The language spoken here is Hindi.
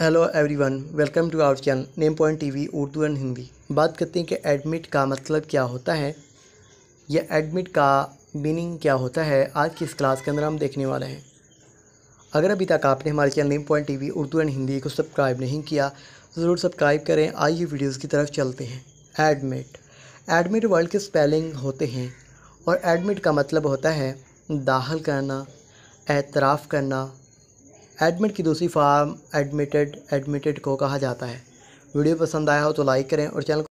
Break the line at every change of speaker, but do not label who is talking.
hello everyone welcome to our channel name point TV Urdu and Hindi बात करते हैं कि एडमिट का मतलब क्या होता है या एडमिट का मीनिंग क्या होता है आज की इस क्लास के अंदर हम देखने वाले हैं अगर अभी तक आपने हमारे channel name point TV Urdu and Hindi को सब्सक्राइब नहीं किया ज़रूर सब्सक्राइब करें आइए वीडियोज़ की तरफ चलते हैं एडमिट एडमिट वर्ल्ड के स्पेलिंग होते हैं और एडमिट का मतलब होता है दाखिल करना एतराफ़ करना एडमिट की दूसरी फार्म एडमिटेड एडमिटेड को कहा जाता है वीडियो पसंद आया हो तो लाइक करें और चैनल